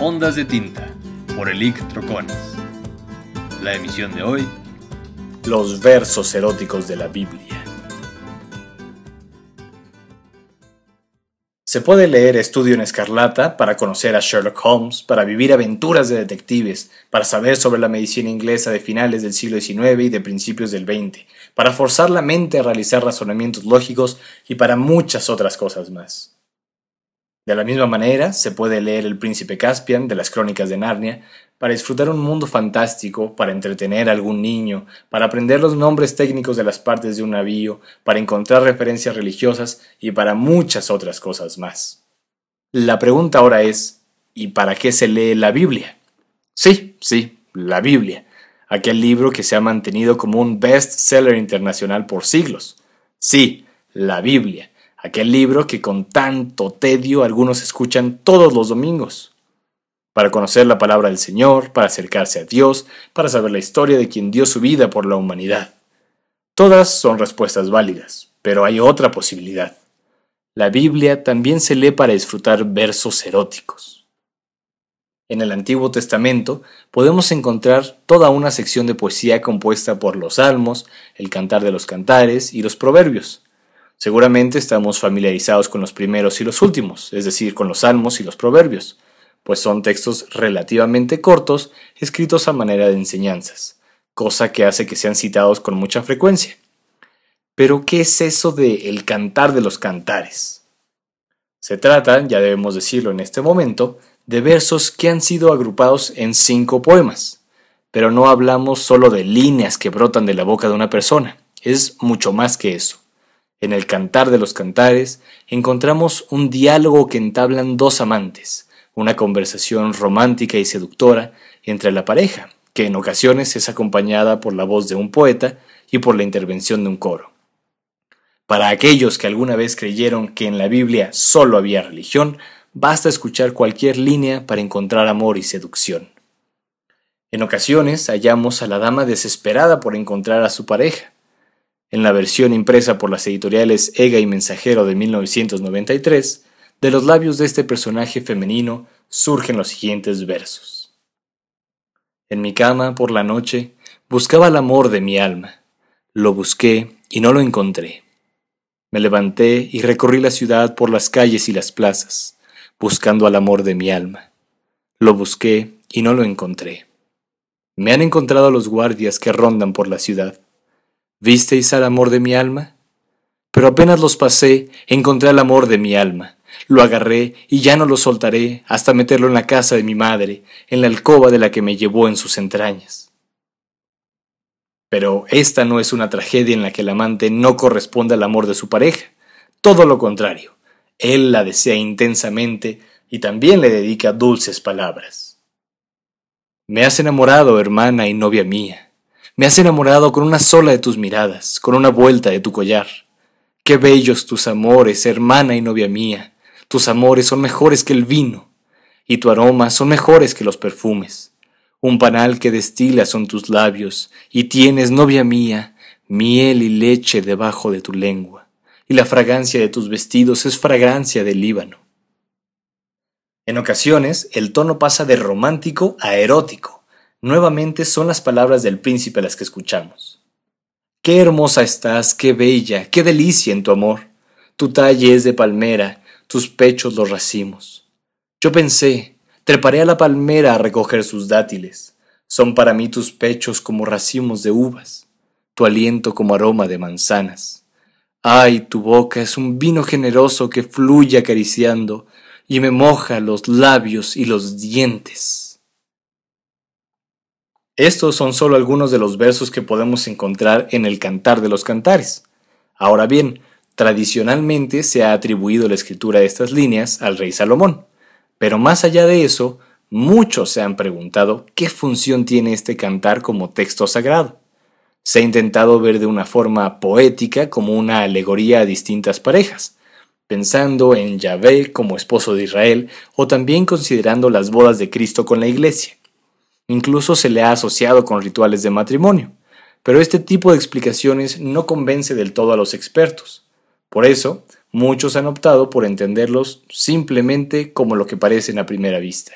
Ondas de Tinta, por Elic Trocones. La emisión de hoy. Los versos eróticos de la Biblia. Se puede leer Estudio en Escarlata para conocer a Sherlock Holmes, para vivir aventuras de detectives, para saber sobre la medicina inglesa de finales del siglo XIX y de principios del XX, para forzar la mente a realizar razonamientos lógicos y para muchas otras cosas más. De la misma manera, se puede leer El Príncipe Caspian de las Crónicas de Narnia para disfrutar un mundo fantástico, para entretener a algún niño, para aprender los nombres técnicos de las partes de un navío, para encontrar referencias religiosas y para muchas otras cosas más. La pregunta ahora es, ¿y para qué se lee la Biblia? Sí, sí, la Biblia, aquel libro que se ha mantenido como un best-seller internacional por siglos. Sí, la Biblia aquel libro que con tanto tedio algunos escuchan todos los domingos, para conocer la palabra del Señor, para acercarse a Dios, para saber la historia de quien dio su vida por la humanidad. Todas son respuestas válidas, pero hay otra posibilidad. La Biblia también se lee para disfrutar versos eróticos. En el Antiguo Testamento podemos encontrar toda una sección de poesía compuesta por los Salmos, el Cantar de los Cantares y los Proverbios, Seguramente estamos familiarizados con los primeros y los últimos, es decir, con los salmos y los proverbios, pues son textos relativamente cortos escritos a manera de enseñanzas, cosa que hace que sean citados con mucha frecuencia. Pero, ¿qué es eso de el cantar de los cantares? Se trata, ya debemos decirlo en este momento, de versos que han sido agrupados en cinco poemas. Pero no hablamos solo de líneas que brotan de la boca de una persona, es mucho más que eso. En el Cantar de los Cantares encontramos un diálogo que entablan dos amantes, una conversación romántica y seductora entre la pareja, que en ocasiones es acompañada por la voz de un poeta y por la intervención de un coro. Para aquellos que alguna vez creyeron que en la Biblia solo había religión, basta escuchar cualquier línea para encontrar amor y seducción. En ocasiones hallamos a la dama desesperada por encontrar a su pareja, en la versión impresa por las editoriales Ega y Mensajero de 1993, de los labios de este personaje femenino surgen los siguientes versos. En mi cama, por la noche, buscaba el amor de mi alma. Lo busqué y no lo encontré. Me levanté y recorrí la ciudad por las calles y las plazas, buscando al amor de mi alma. Lo busqué y no lo encontré. Me han encontrado los guardias que rondan por la ciudad ¿Visteis al amor de mi alma? Pero apenas los pasé, encontré al amor de mi alma. Lo agarré y ya no lo soltaré hasta meterlo en la casa de mi madre, en la alcoba de la que me llevó en sus entrañas. Pero esta no es una tragedia en la que el amante no corresponde al amor de su pareja. Todo lo contrario, él la desea intensamente y también le dedica dulces palabras. Me has enamorado, hermana y novia mía. Me has enamorado con una sola de tus miradas, con una vuelta de tu collar. Qué bellos tus amores, hermana y novia mía. Tus amores son mejores que el vino, y tu aroma son mejores que los perfumes. Un panal que destila son tus labios, y tienes, novia mía, miel y leche debajo de tu lengua, y la fragancia de tus vestidos es fragancia del Líbano. En ocasiones, el tono pasa de romántico a erótico Nuevamente son las palabras del príncipe las que escuchamos. Qué hermosa estás, qué bella, qué delicia en tu amor. Tu talle es de palmera, tus pechos los racimos. Yo pensé, treparé a la palmera a recoger sus dátiles. Son para mí tus pechos como racimos de uvas, tu aliento como aroma de manzanas. Ay, tu boca es un vino generoso que fluye acariciando y me moja los labios y los dientes. Estos son solo algunos de los versos que podemos encontrar en el Cantar de los Cantares. Ahora bien, tradicionalmente se ha atribuido la escritura de estas líneas al rey Salomón, pero más allá de eso, muchos se han preguntado qué función tiene este cantar como texto sagrado. Se ha intentado ver de una forma poética como una alegoría a distintas parejas, pensando en Yahvé como esposo de Israel o también considerando las bodas de Cristo con la Iglesia. Incluso se le ha asociado con rituales de matrimonio. Pero este tipo de explicaciones no convence del todo a los expertos. Por eso, muchos han optado por entenderlos simplemente como lo que parecen a primera vista.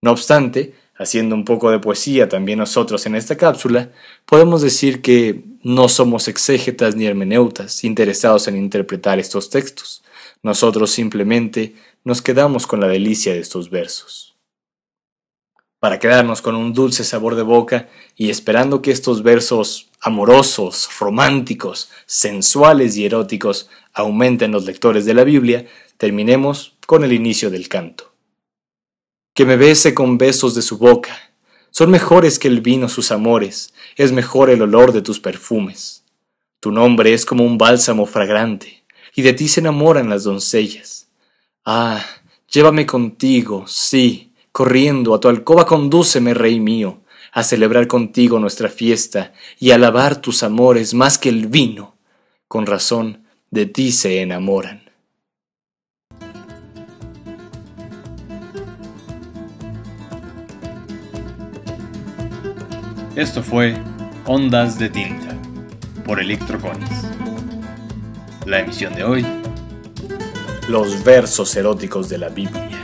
No obstante, haciendo un poco de poesía también nosotros en esta cápsula, podemos decir que no somos exégetas ni hermeneutas interesados en interpretar estos textos. Nosotros simplemente nos quedamos con la delicia de estos versos para quedarnos con un dulce sabor de boca y esperando que estos versos amorosos, románticos, sensuales y eróticos aumenten los lectores de la Biblia, terminemos con el inicio del canto. Que me bese con besos de su boca, son mejores que el vino sus amores, es mejor el olor de tus perfumes. Tu nombre es como un bálsamo fragrante, y de ti se enamoran las doncellas. Ah, llévame contigo, sí, Corriendo a tu alcoba condúceme, rey mío, a celebrar contigo nuestra fiesta y alabar tus amores más que el vino. Con razón, de ti se enamoran. Esto fue Ondas de Tinta por Electroconis. La emisión de hoy. Los versos eróticos de la Biblia.